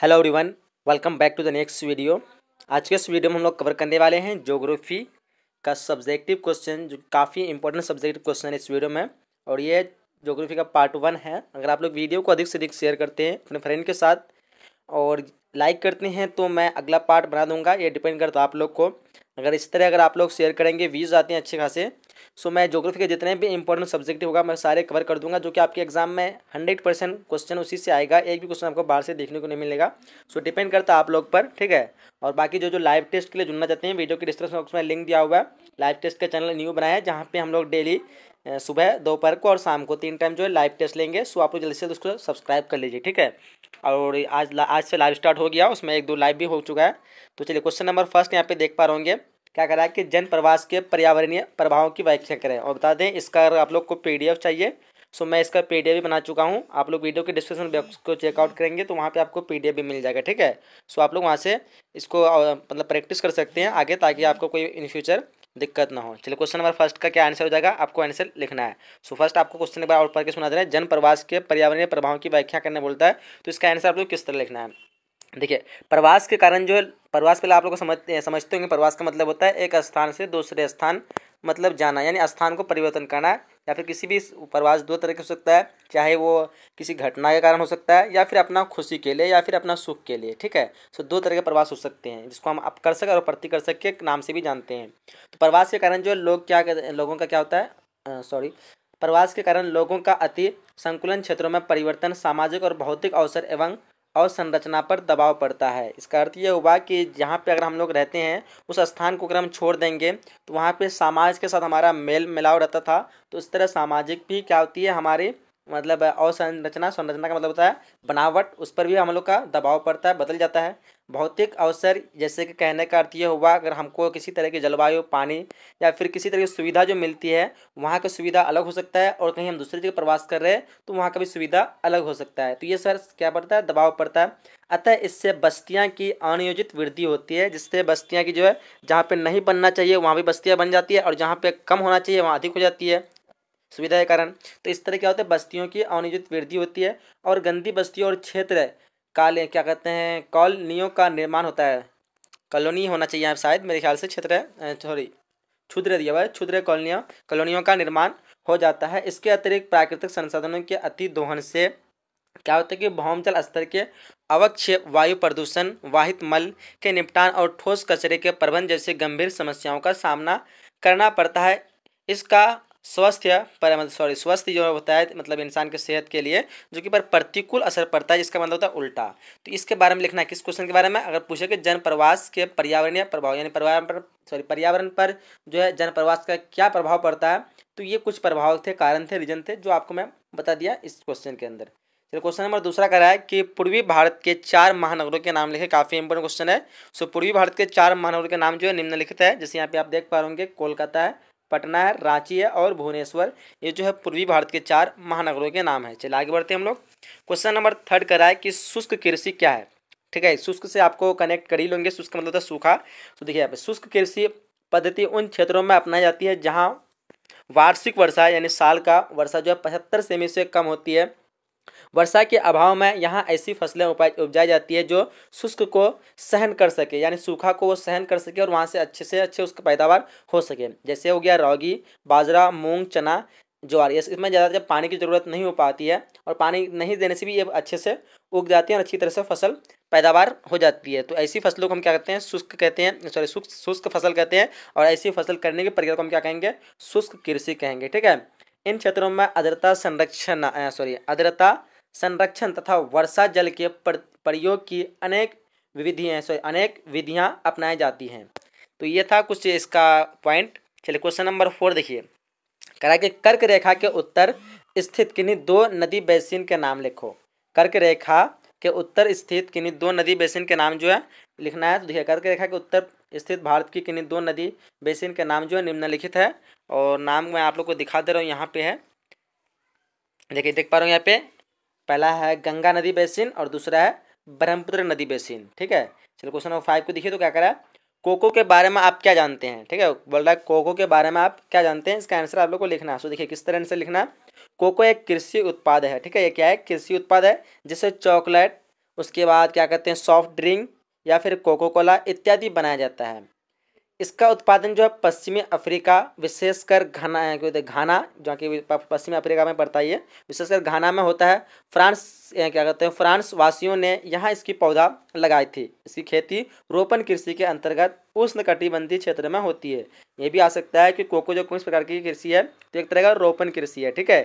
hello everyone welcome back to the next video आज के इस वीडियो में हम लोग कवर करने वाले हैं जोग्राफी का सब्जेक्टिव क्वेश्चन जो काफ़ी इंपॉर्टेंट सब्जेक्टिव क्वेश्चन है इस वीडियो में और ये जोग्राफी का पार्ट वन है अगर आप लोग वीडियो को अधिक से अधिक शेयर करते हैं अपने फ्रेंड के साथ और लाइक करते हैं तो मैं अगला पार्ट बना दूंगा ये डिपेंड करता आप लोग को अगर इस तरह अगर आप लोग शेयर करेंगे व्यूज़ आते हैं अच्छे खासे सो मैं जोग्राफी के जितने भी इंपॉर्टेंट सब्जेक्ट होगा मैं सारे कवर कर दूंगा जो कि आपके एग्जाम में हंड्रेड परसेंट क्वेश्चन उसी से आएगा एक भी क्वेश्चन आपको बाहर से देखने को नहीं मिलेगा सो डिपेंड करता है आप लोग पर ठीक है और बाकी जो जो लाइव टेस्ट के लिए जुड़ना चाहते हैं वीडियो के डिस्क्रिप्शन बॉक्स में लिंक दिया हुआ है लाइव टेस्ट का चैनल न्यू बनाया है जहाँ पर हम लोग डेली सुबह दोपहर को और शाम को तीन टाइम जो है लाइव टेस्ट लेंगे सो आप लोग जल्दी से उसको सब्सक्राइब कर लीजिए ठीक है और आज आज से लाइव स्टार्ट हो गया उसमें एक दो लाइव भी हो चुका है तो चलिए क्वेश्चन नंबर फर्स्ट यहाँ पे देख पा रहे होंगे क्या करा है कि जन प्रवास के पर्यावरणीय प्रभावों की व्याख्या करें और बता दें इसका आप लोग को पी चाहिए सो मैं इसका पी भी बना चुका हूँ आप लोग वीडियो के डिस्क्रिप्शन बॉक्स को चेकआउट करेंगे तो वहाँ पे आपको पी भी मिल जाएगा ठीक है सो आप लोग वहाँ से इसको मतलब प्रैक्टिस कर सकते हैं आगे ताकि आपको कोई इन फ्यूचर दिक्कत ना हो चलिए क्वेश्चन नंबर फर्स्ट का क्या आंसर हो जाएगा आपको आंसर लिखना है सो so, फर्स्ट आपको क्वेश्चन एक बार और पढ़ के सुना देना है जन प्रवास के पर्यावरणीय प्रभाव की व्याख्या करने बोलता है तो इसका आंसर आप लोग किस तरह लिखना है देखिए प्रवास के कारण जो है प्रवास पहले आप लोग को समझ समझते होंगे प्रवास का मतलब होता है एक स्थान से दूसरे स्थान मतलब जाना यानी स्थान को परिवर्तन करना या फिर किसी भी प्रवास दो तरह के हो सकता है चाहे वो किसी घटना के कारण हो सकता है या फिर अपना खुशी के लिए या फिर अपना सुख के लिए ठीक है सो दो तरह के प्रवास हो सकते हैं जिसको हम अपकर्षक और प्रतिकर्षक के नाम से भी जानते हैं तो प्रवास के कारण जो लोग क्या लोगों का क्या होता है सॉरी प्रवास के कारण लोगों का अति संकुलन क्षेत्रों में परिवर्तन सामाजिक और भौतिक अवसर एवं और संरचना पर दबाव पड़ता है इसका अर्थ यह हुआ कि जहाँ पे अगर हम लोग रहते हैं उस स्थान को अगर हम छोड़ देंगे तो वहाँ पे समाज के साथ हमारा मेल मिलाव रहता था तो इस तरह सामाजिक भी क्या होती है हमारे मतलब अवसंरचना संरचना का मतलब होता है बनावट उस पर भी हम लोग का दबाव पड़ता है बदल जाता है भौतिक अवसर जैसे कि कहने का अर्थ यह हुआ अगर हमको किसी तरह की जलवायु पानी या फिर किसी तरह की सुविधा जो मिलती है वहाँ का सुविधा अलग हो सकता है और कहीं हम दूसरी जगह प्रवास कर रहे हैं तो वहाँ का भी सुविधा अलग हो सकता है तो ये सर क्या पड़ता है दबाव पड़ता है अतः इससे बस्तियाँ की अनियोजित वृद्धि होती है जिससे बस्तियाँ की जो है जहाँ पर नहीं बनना चाहिए वहाँ भी बस्तियाँ बन जाती है और जहाँ पर कम होना चाहिए वहाँ अधिक हो जाती है सुविधा के कारण तो इस तरह क्या होता है बस्तियों की अनियोजित वृद्धि होती है और गंदी बस्तियों और क्षेत्र काले क्या कहते हैं कॉलोनियों का निर्माण होता है कॉलोनी होना चाहिए आप शायद मेरे ख्याल से क्षेत्र सॉरी क्षुद्र दिया हुआ है क्षुद्र कॉलोनियाँ कॉलोनियों का निर्माण हो जाता है इसके अतिरिक्त प्राकृतिक संसाधनों के अति दोहन से क्या होता है कि भौमजल स्तर के अवक्षेप वायु प्रदूषण वाहित मल के निपटान और ठोस कचरे के प्रबंध जैसे गंभीर समस्याओं का सामना करना पड़ता है इसका स्वास्थ्य पर सॉरी मतलब स्वास्थ्य जो होता है मतलब इंसान के सेहत के लिए जो कि पर प्रतिकूल असर पड़ता है जिसका मतलब होता है उल्टा तो इसके बारे में लिखना है किस क्वेश्चन के बारे में अगर पूछे कि जनप्रवास के पर्यावरणीय प्रभाव यानी पर्यावरण पर सॉरी पर्यावरण पर जो है जनप्रवास का क्या प्रभाव पड़ता है तो ये कुछ प्रभाव थे कारण थे रीजन थे जो आपको मैं बता दिया इस क्वेश्चन के अंदर चलिए क्वेश्चन नंबर दूसरा रहा है कि पूर्वी भारत के चार महानगरों के नाम लिखे काफ़ी इंपॉर्टेंट क्वेश्चन है सो पूर्वी भारत के चार महानगरों के नाम जो है निम्नलिखित है जैसे यहाँ पे आप देख पा रहे होंगे कोलकाता है पटना है रांची है और भुवनेश्वर ये जो है पूर्वी भारत के चार महानगरों के नाम है चलिए आगे बढ़ते हैं हम लोग क्वेश्चन नंबर थर्ड कर रहा है कि शुष्क कृषि क्या है ठीक है शुष्क से आपको कनेक्ट कर ही लेंगे शुष्क का मतलब होता है सूखा तो देखिए आप शुष्क कृषि पद्धति उन क्षेत्रों में अपनाई जाती है जहाँ वार्षिक वर्षा यानी साल का वर्षा जो है पचहत्तर सेमी से कम होती है वर्षा के अभाव में यहाँ ऐसी फसलें उपजाई जाती है जो शुष्क को सहन कर सके यानी सूखा को वो सहन कर सके और वहाँ से अच्छे से अच्छे उसका पैदावार हो सके जैसे हो गया रागी बाजरा मूंग चना ज्वार ये इसमें ज़्यादा जब पानी की ज़रूरत नहीं हो पाती है और पानी नहीं देने से भी ये अच्छे से उग जाती है और अच्छी तरह से फसल पैदावार हो जाती है तो ऐसी फसलों को हम क्या कहते हैं शुष्क कहते हैं सॉरी शुष्क शुष्क फसल कहते हैं और ऐसी फसल करने की प्रक्रिया को हम क्या कहेंगे शुष्क कृषि कहेंगे ठीक है इन क्षेत्रों में आद्रता संरक्षण सॉरी आद्रता संरक्षण तथा वर्षा जल के प्रयोग की अनेक विधियाँ सॉरी अनेक विधियाँ अपनाई जाती हैं तो ये था कुछ इसका पॉइंट चलिए क्वेश्चन नंबर फोर देखिए करा कि कर्क रेखा के उत्तर स्थित किन्हीं दो नदी बेसिन के नाम लिखो कर्क रेखा के उत्तर स्थित किन्हीं दो नदी बेसिन के नाम जो है लिखना है तो देखिए कर्क रेखा के उत्तर स्थित भारत की किन्हीं दो नदी बेसिन के नाम जो है निम्नलिखित है और नाम मैं आप लोग को दिखा दे रहा हूँ यहाँ पे है देखिए देख पा रहा हूँ यहाँ पे पहला है गंगा नदी बेसिन और दूसरा है ब्रह्मपुत्र नदी बेसिन ठीक है चलो क्वेश्चन नंबर फाइव को देखिए तो क्या करा कोको के बारे में आप क्या जानते हैं ठीक है बोल रहा है कोको के बारे में आप क्या जानते हैं इसका आंसर आप लोग को लिखना है सो देखिए किस तरह से लिखना कोको एक कृषि उत्पाद है ठीक है ये क्या है कृषि उत्पाद है जैसे चॉकलेट उसके बाद क्या कहते हैं सॉफ्ट ड्रिंक या फिर कोको कोला इत्यादि बनाया जाता है इसका उत्पादन जो है पश्चिमी अफ्रीका विशेषकर घाना घाना जो कि पश्चिमी अफ्रीका में पड़ता ही है विशेषकर घाना में होता है फ्रांस क्या कहते हैं फ्रांस वासियों ने यहाँ इसकी पौधा लगाई थी इसकी खेती रोपण कृषि के अंतर्गत उष्ण कटिबंधीय क्षेत्र में होती है ये भी आ सकता है कि कोको जो कुछ प्रकार की कृषि है तो एक तरह का रोपण कृषि है ठीक है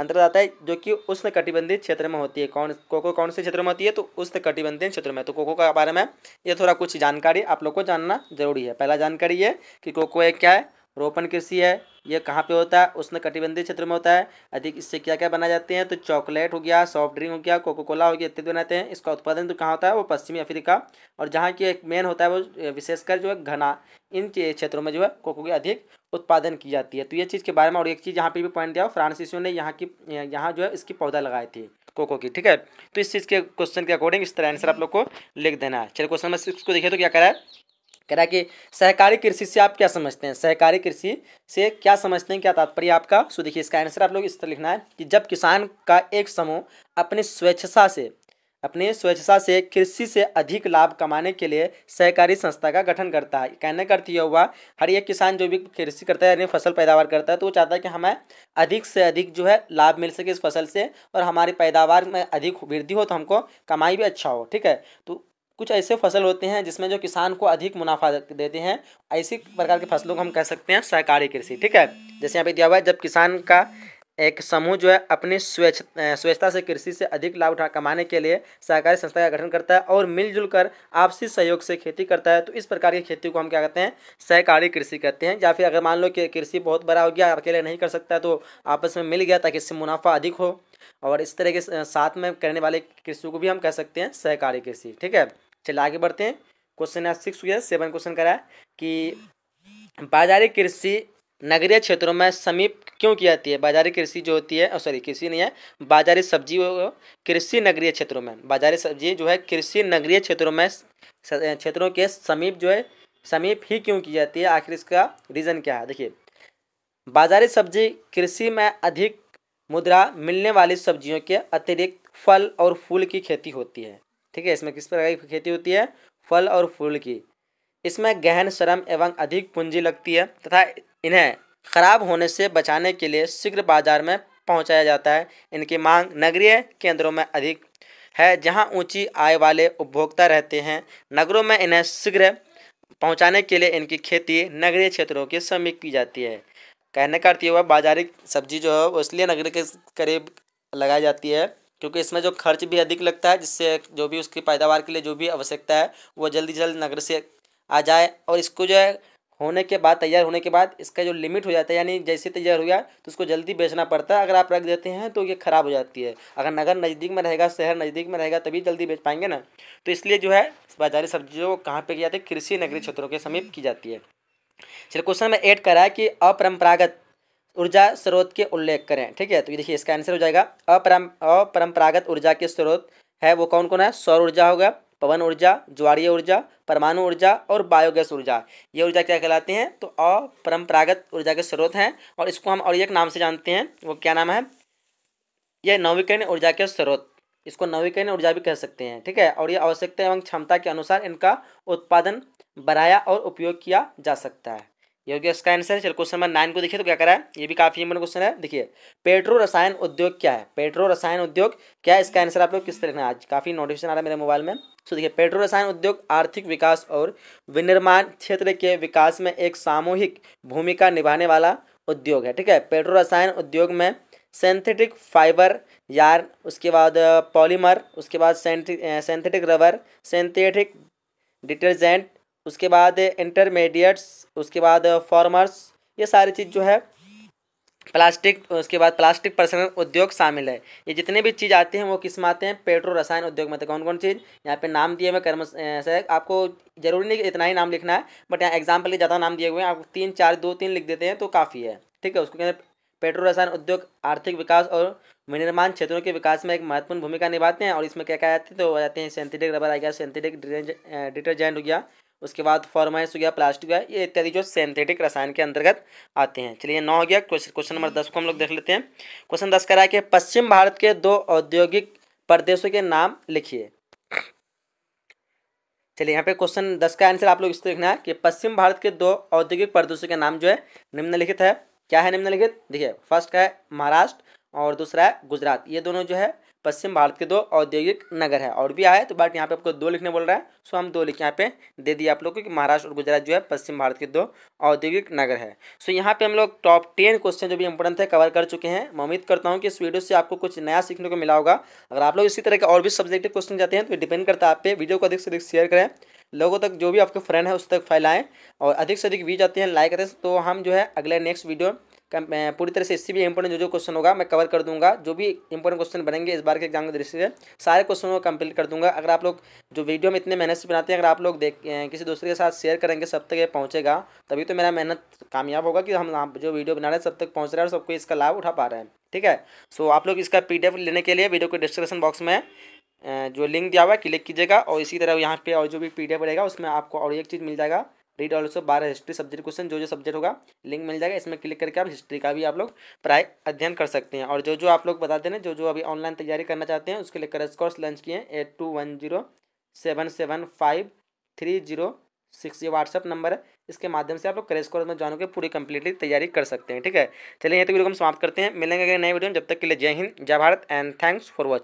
आता है जो कि उष्ण कटिबंधित क्षेत्र में होती है कौन कोको कौन से क्षेत्र में होती है तो उष्ण कटिबंधित क्षेत्र में तो कोको के बारे में ये थोड़ा कुछ जानकारी आप लोग को जानना जरूरी है पहला जानकारी ये कि कोको एक क्या है रोपण कृषि है ये कहाँ पे होता है उसने कटिबंधीय क्षेत्र में होता है अधिक इससे क्या क्या बनाए जाते हैं तो चॉकलेट हो गया सॉफ्ट ड्रिंक हो गया कोको कोला हो गया इत्यादि बनाते हैं इसका उत्पादन तो कहाँ होता है वो पश्चिमी अफ्रीका और जहाँ की एक मेन होता है वो विशेषकर जो है घना इन क्षेत्रों में जो है कोको की अधिक उत्पादन की जाती है तो ये चीज़ के बारे में और एक चीज़ यहाँ पर भी पॉइंट दिया फ्रांसिसियो ने यहाँ की यहाँ जो है इसकी पौधा लगाई थी कोको की ठीक है तो इस चीज़ के क्वेश्चन के अकॉर्डिंग इस तरह आंसर आप लोग को लिख देना है चलिए क्वेश्चन नंबर सिक्स को देखिए तो क्या करा है कह रहा है कि सहकारी कृषि से आप क्या समझते हैं सहकारी कृषि से क्या समझते हैं क्या तात्पर्य आपका सो देखिए इसका आंसर आप लोग इस तरह लिखना है कि जब किसान का एक समूह अपनी स्वेच्छा से अपनी स्वेच्छा से कृषि से अधिक लाभ कमाने के लिए सहकारी संस्था का गठन करता है कहने का अर्थ यह हुआ हर एक किसान जो भी कृषि करता है यानी फसल पैदावार करता है तो वो चाहता है कि हमें अधिक से अधिक जो है लाभ मिल सके इस फसल से और हमारी पैदावार में अधिक वृद्धि हो तो हमको कमाई भी अच्छा हो ठीक है तो कुछ ऐसे फसल होते हैं जिसमें जो किसान को अधिक मुनाफा देते हैं ऐसी प्रकार की फसलों को हम कह सकते हैं सहकारी कृषि ठीक है जैसे यहाँ पे दिया हुआ है जब किसान का एक समूह जो है अपनी स्वेच्छ स्वेच्छता से कृषि से अधिक लाभ उठा कमाने के लिए सहकारी संस्था का गठन करता है और मिलजुल कर आपसी सहयोग से खेती करता है तो इस प्रकार की खेती को हम क्या कहते हैं सहकारी कृषि कहते हैं या फिर अगर मान लो कि कृषि बहुत बड़ा हो गया अकेले नहीं कर सकता तो आपस में मिल गया ताकि इससे मुनाफा अधिक हो और इस तरह के साथ में करने वाले कृषि को भी हम कह सकते हैं सहकारी कृषि ठीक है चलिए आगे बढ़ते हैं क्वेश्चन सिक्स हुआ सेवन क्वेश्चन करा कि बाजारी कृषि नगरीय क्षेत्रों में समीप क्यों की जाती है बाजारी कृषि जो होती है सॉरी कृषि नहीं है बाजारी सब्जी कृषि नगरीय क्षेत्रों में बाजारी सब्जी जो है कृषि नगरीय क्षेत्रों में क्षेत्रों के समीप जो है समीप ही क्यों की जाती है आखिर इसका रीज़न क्या है देखिए बाजारी सब्जी कृषि में अधिक मुद्रा मिलने वाली सब्जियों के अतिरिक्त फल और फूल की खेती होती है ठीक है इसमें किस प्रकार की खेती होती है फल और फूल की इसमें गहन श्रम एवं अधिक पूंजी लगती है तथा इन्हें खराब होने से बचाने के लिए शीघ्र बाजार में पहुंचाया जाता है इनकी मांग नगरीय केंद्रों में अधिक है जहां ऊंची आय वाले उपभोक्ता रहते हैं नगरों में इन्हें शीघ्र पहुंचाने के लिए इनकी खेती नगरीय क्षेत्रों के समीप की जाती है कहने का अर्थ हुआ बाजारी सब्जी जो है वो इसलिए नगर के करीब लगाई जाती है क्योंकि इसमें जो खर्च भी अधिक लगता है जिससे जो भी उसकी पैदावार के लिए जो भी आवश्यकता है वो जल्दी जल्द नगर से आ जाए और इसको जो है होने के बाद तैयार होने के बाद इसका जो लिमिट हो जाता है यानी जैसे तैयार हो गया तो उसको जल्दी बेचना पड़ता है अगर आप रख देते हैं तो ये ख़राब हो जाती है अगर नगर नज़दीक में रहेगा शहर नज़दीक में रहेगा तभी जल्दी बेच पाएंगे ना तो इसलिए जो है बाजारी सब्जियों को कहाँ पर की जाती है कृषि नगरीय क्षेत्रों के समीप की जाती है चलिए क्वेश्चन में एड करा कि अपरम्परागत ऊर्जा स्रोत के उल्लेख करें ठीक है तो ये देखिए इसका आंसर हो जाएगा अपरम अपरम्परागत ऊर्जा के स्रोत है वो कौन कौन है सौर ऊर्जा होगा पवन ऊर्जा ज्वारीय ऊर्जा परमाणु ऊर्जा और बायोगैस ऊर्जा ये ऊर्जा क्या कहलाते हैं तो अपरम्परागत ऊर्जा के स्रोत हैं और इसको हम और एक नाम से जानते हैं वो क्या नाम है यह नवीकरण ऊर्जा के स्रोत इसको नवीकरण ऊर्जा भी कह सकते हैं ठीक है और ये आवश्यकता एवं क्षमता के अनुसार इनका उत्पादन बढ़ाया और उपयोग किया जा सकता है यह क्या इसका आंसर चलो क्वेश्चन नंबर नाइन को देखिए तो क्या करा है ये भी काफी इंपॉर्टेंट क्वेश्चन है देखिए पेट्रो रसायन उद्योग क्या है पेट्रो रसायन उद्योग क्या इसका आंसर आप लोग किस तरह आज काफी नोटिफिकेशन आ रहा है मेरे मोबाइल में सो देखिए पेट्रो रसायन उद्योग आर्थिक विकास और विनिर्माण क्षेत्र के विकास में एक सामूहिक भूमिका निभाने वाला उद्योग है ठीक है पेट्रो रसायन उद्योग में सिंथेटिक फाइबर यार उसके बाद पॉलीमर uh, उसके बाद सिंथेटिक रबर सिंथेटिक डिटर्जेंट उसके बाद इंटरमीडिएट्स उसके बाद फॉर्मर्स ये सारी चीज़ जो है प्लास्टिक उसके बाद प्लास्टिक प्रसंग उद्योग शामिल है ये जितने भी चीज़ आती हैं वो किस में आते हैं पेट्रो रसायन उद्योग में तो कौन कौन चीज़ यहाँ पे नाम दिए हुए कर्म से आपको जरूरी नहीं कि इतना ही नाम लिखना है बट यहाँ एग्जाम्पल के ज़्यादा नाम दिए हुए हैं आप तीन चार दो तीन लिख देते हैं तो काफ़ी है ठीक है उसको कहते हैं पेट्रो रसायन उद्योग आर्थिक विकास और विनिर्माण क्षेत्रों के विकास में एक महत्वपूर्ण भूमिका निभाते हैं और इसमें क्या क्या आते हैं तो हो जाते हैं सिंथेटिक रबर आ गया सिंथेटिक डिटर्जेंट हो गया उसके बाद फॉर्माइस हो गया प्लास्टिक हो गया ये इत्यादि जो सेंथेटिक रसायन के अंतर्गत आते हैं चलिए नौ हो गया क्वेश्चन नंबर दस को हम लोग देख लेते हैं क्वेश्चन दस करा के पश्चिम भारत के दो औद्योगिक प्रदेशों के नाम लिखिए चलिए यहाँ पे क्वेश्चन दस का आंसर आप लोग इसको लिखना है कि पश्चिम भारत के दो औद्योगिक प्रदेशों के नाम जो है निम्नलिखित है क्या है निम्नलिखित देखिए फर्स्ट का है महाराष्ट्र और दूसरा है गुजरात ये दोनों जो है पश्चिम भारत के दो औद्योगिक नगर है और भी आया तो बट यहाँ पे आपको दो लिखने बोल रहा है सो हम दो लिख यहाँ पे दे दिए आप लोग कि महाराष्ट्र और गुजरात जो है पश्चिम भारत के दो औद्योगिक नगर है सो यहाँ पे हम लोग टॉप टेन क्वेश्चन जो भी इंपॉर्टेंट है कवर कर चुके हैं मैं उम्मीद करता हूँ कि इस वीडियो से आपको कुछ नया सीखने को मिला होगा अगर आप लोग इसी तरह के और भी सब्जेक्ट क्वेश्चन जाते हैं तो डिपेंड करता है आप पे वीडियो को अधिक से अधिक शेयर करें लोगों तक जो भी आपके फ्रेंड है उस तक फैलाएँ और अधिक से अधिक व्यू जाते हैं लाइक करें तो हम जो है अगले नेक्स्ट वीडियो पूरी तरह से इससे भी इंपॉर्टेंट जो जो क्वेश्चन होगा मैं कवर कर दूंगा जो भी इंपॉर्टेंट क्वेश्चन बनेंगे इस बार के एग्जाम के दृष्टि से सारे क्वेश्चन को कंप्लीट कर दूंगा अगर आप लोग जो वीडियो में इतने मेहनत से बनाते हैं अगर आप लोग देख किसी दूसरे के साथ शेयर करेंगे सब तक ये पहुँचेगा तभी तो मेरा मेहनत कामयाब होगा कि हम जो वीडियो बना रहे हैं सब तक पहुँच रहे हैं और सबको इसका लाभ उठा पा रहे हैं ठीक है सो आप लोग इसका पी लेने के लिए वीडियो को डिस्क्रिप्शन बॉक्स में जो लिंक दिया हुआ है क्लिक कीजिएगा और इसी तरह यहाँ पे और जो भी पी रहेगा उसमें आपको और एक चीज़ मिल जाएगा रीड ऑल्सो बारह हिस्ट्री सब्जेक्ट क्वेश्चन जो जो सब्जेक्ट होगा लिंक मिल जाएगा इसमें क्लिक करके आप हिस्ट्री का भी आप लोग प्राय अध्ययन कर सकते हैं और जो जो आप लोग बताते हैं जो जो अभी ऑनलाइन तैयारी करना चाहते हैं उसके लिए क्रेस कोर्स लॉन्च किए हैं eight two one zero seven seven five three zero six ये व्हाट्सअप नंबर है इसके माध्यम से आप लोग क्रेस कोर्स में जॉइन होकर पूरी कंप्लीटली तैयारी कर सकते हैं ठीक है चलिए ये तो वीडियो को हम समाप्त करते हैं मिलेंगे अगले नए वीडियो में जब तक के लिए Jai Hind Jai Bharat and thanks for watching